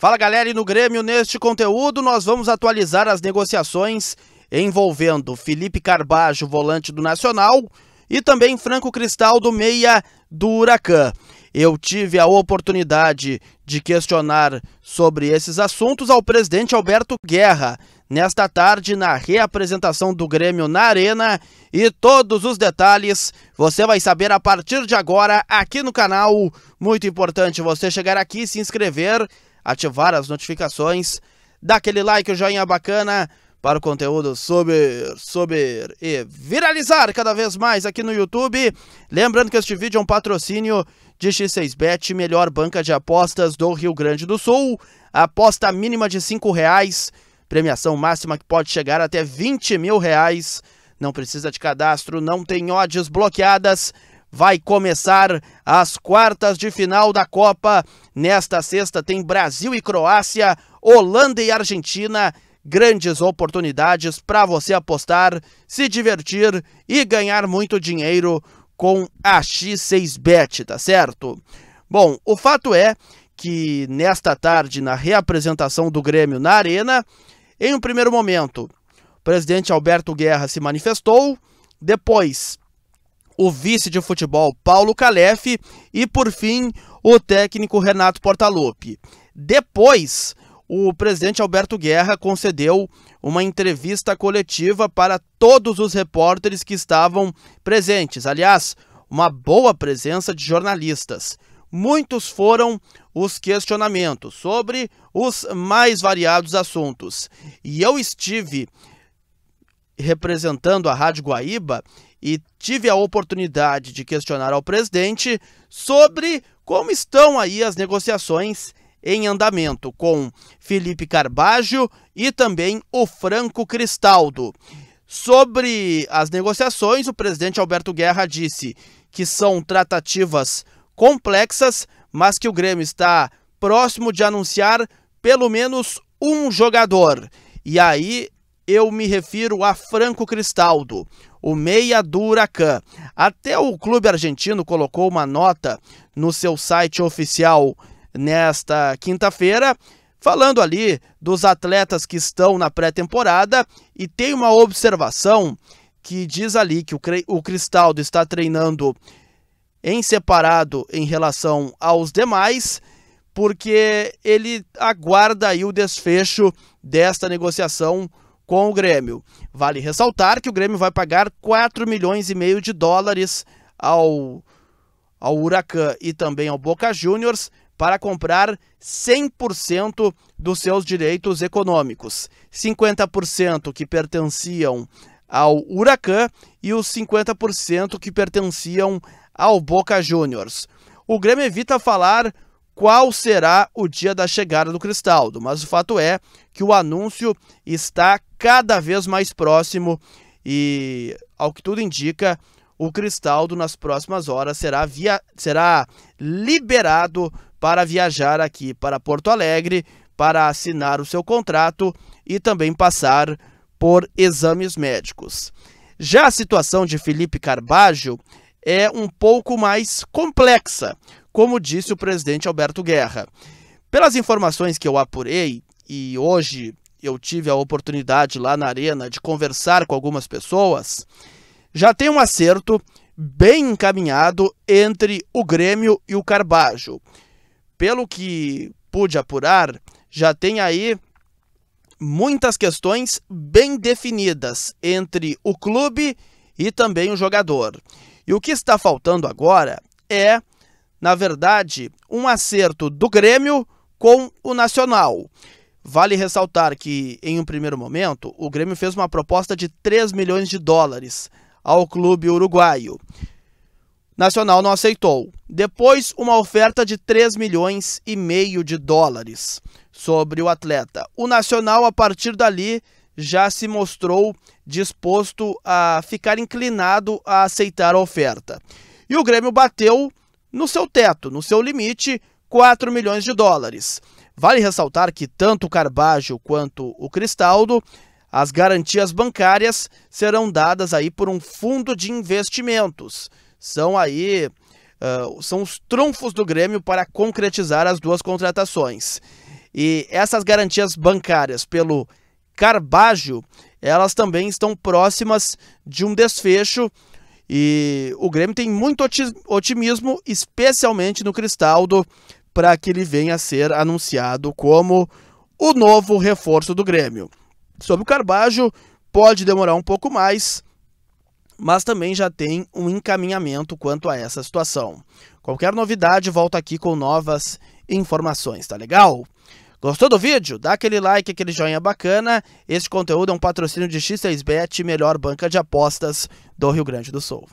Fala galera, e no Grêmio, neste conteúdo, nós vamos atualizar as negociações envolvendo Felipe Carbajo, volante do Nacional, e também Franco Cristal do Meia do Huracan. Eu tive a oportunidade de questionar sobre esses assuntos ao presidente Alberto Guerra nesta tarde na reapresentação do Grêmio na Arena e todos os detalhes você vai saber a partir de agora aqui no canal. Muito importante você chegar aqui, se inscrever, ativar as notificações, dá aquele like, o joinha bacana para o conteúdo subir, subir e viralizar cada vez mais aqui no YouTube. Lembrando que este vídeo é um patrocínio de X6Bet, melhor banca de apostas do Rio Grande do Sul. Aposta mínima de R$ reais, premiação máxima que pode chegar até 20 mil reais. Não precisa de cadastro, não tem odds bloqueadas vai começar as quartas de final da Copa. Nesta sexta tem Brasil e Croácia, Holanda e Argentina. Grandes oportunidades para você apostar, se divertir e ganhar muito dinheiro com a X6Bet, tá certo? Bom, o fato é que nesta tarde, na reapresentação do Grêmio na Arena, em um primeiro momento, o presidente Alberto Guerra se manifestou, depois o vice de futebol Paulo Calef e, por fim, o técnico Renato Portaluppi. Depois, o presidente Alberto Guerra concedeu uma entrevista coletiva para todos os repórteres que estavam presentes. Aliás, uma boa presença de jornalistas. Muitos foram os questionamentos sobre os mais variados assuntos. E eu estive representando a Rádio Guaíba e tive a oportunidade de questionar ao presidente sobre como estão aí as negociações em andamento com Felipe Carbajo e também o Franco Cristaldo. Sobre as negociações, o presidente Alberto Guerra disse que são tratativas complexas, mas que o Grêmio está próximo de anunciar pelo menos um jogador. E aí eu me refiro a Franco Cristaldo, o meia do Huracan. Até o clube argentino colocou uma nota no seu site oficial nesta quinta-feira, falando ali dos atletas que estão na pré-temporada e tem uma observação que diz ali que o, Cristaldo está treinando em separado em relação aos demais, porque ele aguarda aí o desfecho desta negociação com o Grêmio. Vale ressaltar que o Grêmio vai pagar 4 milhões e meio de dólares ao, ao Huracan e também ao Boca Juniors para comprar 100% dos seus direitos econômicos. 50% que pertenciam ao Huracan e os 50% que pertenciam ao Boca Juniors. O Grêmio evita falar qual será o dia da chegada do Cristaldo, mas o fato é que o anúncio está cada vez mais próximo e, ao que tudo indica, o Cristaldo nas próximas horas será, via... será liberado para viajar aqui para Porto Alegre para assinar o seu contrato e também passar por exames médicos. Já a situação de Felipe Carbajo é um pouco mais complexa, como disse o presidente Alberto Guerra. Pelas informações que eu apurei, e hoje eu tive a oportunidade lá na Arena de conversar com algumas pessoas, já tem um acerto bem encaminhado entre o Grêmio e o Carbajo. Pelo que pude apurar, já tem aí muitas questões bem definidas entre o clube e também o jogador. E o que está faltando agora é na verdade, um acerto do Grêmio com o Nacional. Vale ressaltar que, em um primeiro momento, o Grêmio fez uma proposta de 3 milhões de dólares ao clube uruguaio. Nacional não aceitou. Depois, uma oferta de 3 milhões e meio de dólares sobre o atleta. O Nacional, a partir dali, já se mostrou disposto a ficar inclinado a aceitar a oferta. E o Grêmio bateu no seu teto, no seu limite, 4 milhões de dólares. Vale ressaltar que tanto o Carbajo quanto o Cristaldo, as garantias bancárias serão dadas aí por um fundo de investimentos. São aí uh, são os trunfos do Grêmio para concretizar as duas contratações. E essas garantias bancárias pelo Carbajo, elas também estão próximas de um desfecho e o Grêmio tem muito otimismo, especialmente no Cristaldo, para que ele venha a ser anunciado como o novo reforço do Grêmio. Sobre o Carbajo, pode demorar um pouco mais, mas também já tem um encaminhamento quanto a essa situação. Qualquer novidade, volta aqui com novas informações, tá legal? Gostou do vídeo? Dá aquele like, aquele joinha bacana. Esse conteúdo é um patrocínio de X6Bet, melhor banca de apostas do Rio Grande do Sul.